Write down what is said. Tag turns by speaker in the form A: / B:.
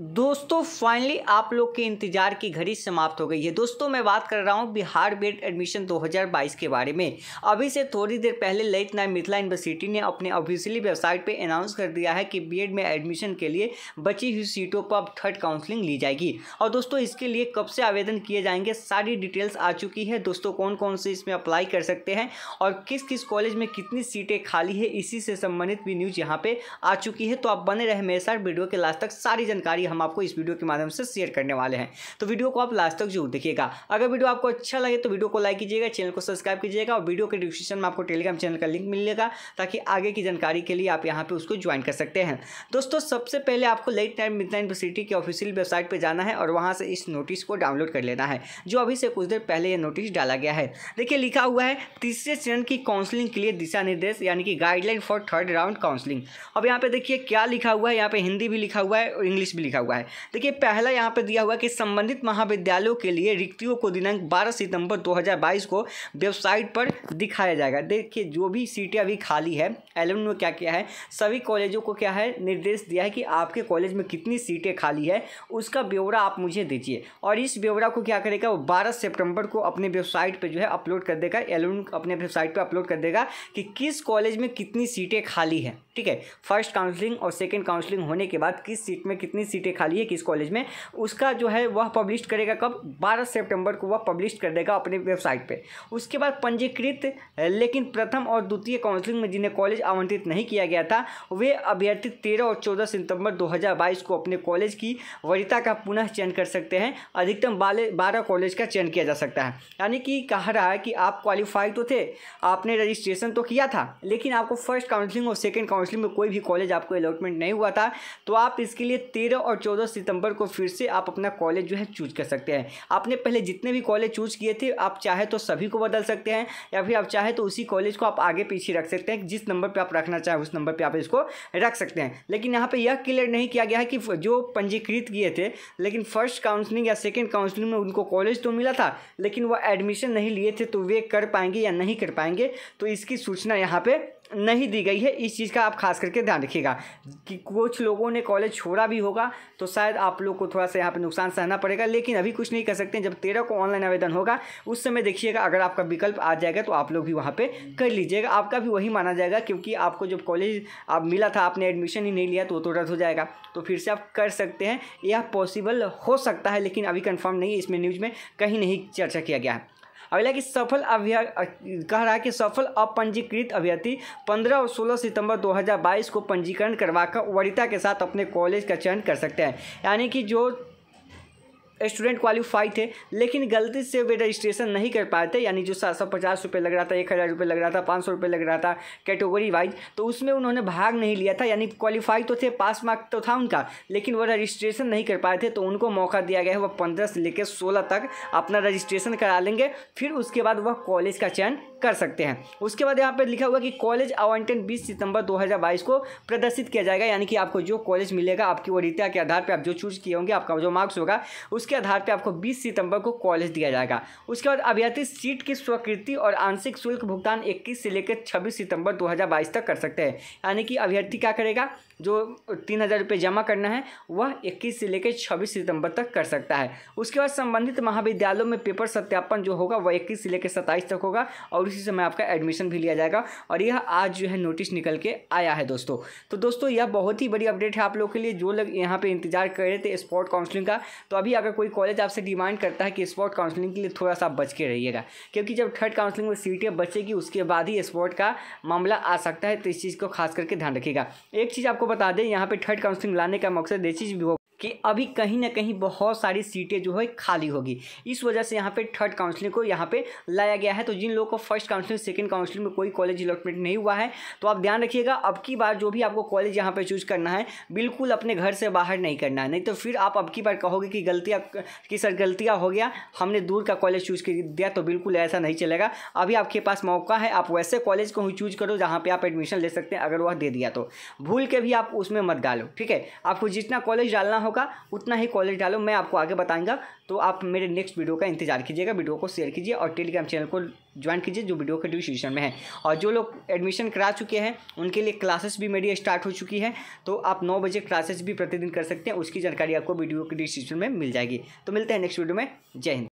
A: दोस्तों फाइनली आप लोग के इंतजार की घड़ी समाप्त हो गई है दोस्तों मैं बात कर रहा हूँ बिहार बेड एडमिशन 2022 के बारे में अभी से थोड़ी देर पहले ललित नाइट मिथिला यूनिवर्सिटी ने अपने ऑफिशियली वेबसाइट पे अनाउंस कर दिया है कि बीएड e में एडमिशन के लिए बची हुई सीटों पर अब थर्ड काउंसलिंग ली जाएगी और दोस्तों इसके लिए कब से आवेदन किए जाएंगे सारी डिटेल्स आ चुकी है दोस्तों कौन कौन से इसमें अप्लाई कर सकते हैं और किस किस कॉलेज में कितनी सीटें खाली है इसी से संबंधित भी न्यूज़ यहाँ पर आ चुकी है तो आप बने रहे मेरे साथ वीडियो के लास्ट तक सारी जानकारी हम आपको इस वीडियो के माध्यम से शेयर करने वाले हैं तो वीडियो को आप लास्ट तक जरूर देखिएगा अगर वीडियो आपको अच्छा लगे तो वीडियो को लाइक कीजिएगा चैनल को सब्सक्राइब कीजिएगा और वीडियो के डिस्क्रिप्शन में आपको टेलीग्राम चैनल का लिंक मिलेगा ताकि आगे की जानकारी के लिए आप यहाँ पर उसको ज्वाइन कर सकते हैं दोस्तों सबसे पहले आपको late night midnight university की ऑफिशियल वेबसाइट पर जाना है और वहाँ से इस नोटिस को डाउनलोड कर लेना है जो अभी से कुछ देर पहले यह नोटिस डाला गया है देखिए लिखा हुआ है तीसरे चरण की काउंसलिंग के लिए दिशा निर्देश यानी कि guideline for third round counselling अब यहाँ पे देखिए क्या लिखा हुआ है यहाँ पे हिंदी भी लिखा हुआ है और इंग्लिश भी लिखा हुआ है देखिए पहला यहाँ पर दिया हुआ कि संबंधित महाविद्यालयों के लिए रिक्तियों को दिनांक 12 सितंबर 2022 को वेबसाइट पर दिखाया जाएगा देखिए जो भी सीटें अभी खाली है एलेवन में क्या किया है सभी कॉलेजों को क्या है निर्देश दिया है कि आपके कॉलेज में कितनी सीटें खाली है उसका ब्यौरा आप मुझे दीजिए और इस ब्यौरा को क्या करेगा वो बारह सितंबर को अपने वेबसाइट पर जो है अपलोड कर देगा एलेवन अपने वेबसाइट पर अपलोड कर देगा कि किस कॉलेज में कितनी सीटें खाली है ठीक है फर्स्ट काउंसलिंग और सेकेंड काउंसलिंग होने के बाद किस सीट में कितनी सीट सीटें खाली है किस कॉलेज में उसका जो है वह पब्लिश करेगा कब बारह सेप्टेम्बर को वह पब्लिश कर देगा अपने वेबसाइट पर उसके बाद पंजीकृत लेकिन प्रथम और द्वितीय काउंसिलिंग में जिन्हें कॉलेज आवंटित नहीं किया गया था वे अभ्यर्थी तेरह और चौदह सितंबर 2022 को अपने कॉलेज की वरिता का पुनः चयन कर सकते हैं अधिकतम बारह कॉलेज का चयन किया जा सकता है यानी कि कहा रहा है कि आप क्वालिफाइड तो थे आपने रजिस्ट्रेशन तो किया था लेकिन आपको फर्स्ट काउंसलिंग और सेकेंड काउंसलिंग में कोई भी कॉलेज आपको अलॉटमेंट नहीं हुआ था तो आप इसके लिए तेरह और चौदह सितंबर को फिर से आप अपना कॉलेज जो है चूज कर सकते हैं आपने पहले जितने भी कॉलेज चूज किए थे आप चाहे तो सभी को बदल सकते हैं या फिर आप चाहे तो उसी कॉलेज को आप आगे पीछे रख सकते हैं जिस नंबर पर आप रखना चाहें उस नंबर पर आप इसको रख सकते हैं लेकिन यहाँ पर यह क्लियर नहीं किया गया है कि जो पंजीकृत किए थे लेकिन फर्स्ट काउंसलिंग या सेकेंड काउंसलिंग में उनको कॉलेज तो मिला था लेकिन वह एडमिशन नहीं लिए थे तो वे कर पाएंगे या नहीं कर पाएंगे तो इसकी सूचना यहाँ पर नहीं दी गई है इस चीज़ का आप खास करके ध्यान रखिएगा कि कुछ लोगों ने कॉलेज छोड़ा भी होगा तो शायद आप लोग को थोड़ा सा यहाँ पे नुकसान सहना पड़ेगा लेकिन अभी कुछ नहीं कर सकते जब तेरह को ऑनलाइन आवेदन होगा उस समय देखिएगा अगर आपका विकल्प आ जाएगा तो आप लोग भी वहाँ पर कर लीजिएगा आपका भी वही माना जाएगा क्योंकि आपको जब कॉलेज आप मिला था आपने एडमिशन ही नहीं लिया तो वो तो रद्द हो जाएगा तो फिर से आप कर सकते हैं यह पॉसिबल हो सकता है लेकिन अभी कन्फर्म नहीं है इसमें न्यूज़ में कहीं नहीं चर्चा किया गया है अगला कि सफल अभ्या कह रहा है कि सफल अपंजीकृत अभ्यर्थी पंद्रह और सोलह सितंबर 2022 को पंजीकरण करवाकर वरिता के साथ अपने कॉलेज का चयन कर सकते हैं यानी कि जो स्टूडेंट क्वालिफाई थे लेकिन गलती से वे रजिस्ट्रेशन नहीं कर पाए थे यानी जो सात सौ पचास रुपये लग रहा था एक हज़ार रुपये लग रहा था पाँच सौ रुपये लग रहा था कैटेगरी वाइज तो उसमें उन्होंने भाग नहीं लिया था यानी क्वालिफाई तो थे पास मार्क तो था उनका लेकिन वो रजिस्ट्रेशन नहीं कर पाए थे तो उनको मौका दिया गया है वह पंद्रह से लेकर सोलह तक अपना रजिस्ट्रेशन करा लेंगे फिर उसके बाद वह कॉलेज का चयन कर सकते हैं उसके बाद यहाँ पर लिखा हुआ कि कॉलेज आवंटन 20 सितंबर 2022 को प्रदर्शित किया जाएगा यानी कि आपको जो कॉलेज मिलेगा आपकी वरीयता के आधार पर आप जो चूज किए होंगे आपका जो मार्क्स होगा उसके उसके आधार पर आपको बीस सितंबर को कॉलेज दिया जाएगा उसके बाद अभ्यर्थी सीट की स्वीकृति और आंशिक शुल्क भुगतान इक्कीस से लेकर छब्बीस सितंबर 2022 तक कर सकते हैं यानी कि अभ्यर्थी क्या करेगा जो तीन हज़ार रुपये जमा करना है वह इक्कीस से लेकर छब्बीस सितंबर तक कर सकता है उसके बाद संबंधित महाविद्यालयों में पेपर सत्यापन जो होगा वह इक्कीस से लेकर सत्ताईस तक होगा और उसी समय आपका एडमिशन भी लिया जाएगा और यह आज जो है नोटिस निकल के आया है दोस्तों तो दोस्तों यह बहुत ही बड़ी अपडेट है आप लोग के लिए जो लोग यहाँ पर इंतजार कर रहे थे स्पोर्ट काउंसिलिंग का तो अभी अगर कोई कॉलेज आपसे डिमांड करता है कि स्पोर्ट काउंसलिंग के लिए थोड़ा सा बच के रहिएगा क्योंकि जब थर्ड काउंसलिंग में सीटें बचेगी उसके बाद ही स्पोर्ट का मामला आ सकता है तो इस चीज़ को खास करके ध्यान रखिएगा एक चीज़ आपको बता दें यहाँ पर थर्ड काउंसलिंग लाने का मकसद ये चीज़ भी कि अभी कहीं ना कहीं बहुत सारी सीटें जो है खाली होगी इस वजह से यहाँ पे थर्ड काउंसलिंग को यहाँ पे लाया गया है तो जिन लोगों को फर्स्ट काउंसलिंग सेकंड काउंसलिंग में कोई कॉलेज अलॉटमेंट नहीं हुआ है तो आप ध्यान रखिएगा अब की बार जो भी आपको कॉलेज यहाँ पर चूज करना है बिल्कुल अपने घर से बाहर नहीं करना है नहीं तो फिर आप अब की बार कहोगे कि गलतियाँ कि सर गलतियाँ हो गया हमने दूर का कॉलेज चूज़ कर दिया तो बिल्कुल ऐसा नहीं चलेगा अभी आपके पास मौका है आप वैसे कॉलेज को ही चूज करो जहाँ पर आप एडमिशन ले सकते हैं अगर वह दे दिया तो भूल के भी आप उसमें मत डालो ठीक है आपको जितना कॉलेज डालना हो होगा उतना ही कॉलेज डालो मैं आपको आगे बताऊँगा तो आप मेरे नेक्स्ट वीडियो का इंतजार कीजिएगा वीडियो को शेयर कीजिए और टेलीग्राम चैनल को ज्वाइन कीजिए जो वीडियो के डिस्क्रिप्शन में है और जो लोग एडमिशन करा चुके हैं उनके लिए क्लासेस भी मेरी स्टार्ट हो चुकी है तो आप नौ बजे क्लासेस भी प्रतिदिन कर सकते हैं उसकी जानकारी आपको वीडियो के डिस्क्रिप्शन में मिल जाएगी तो मिलते हैं नेक्स्ट वीडियो में जय हिंद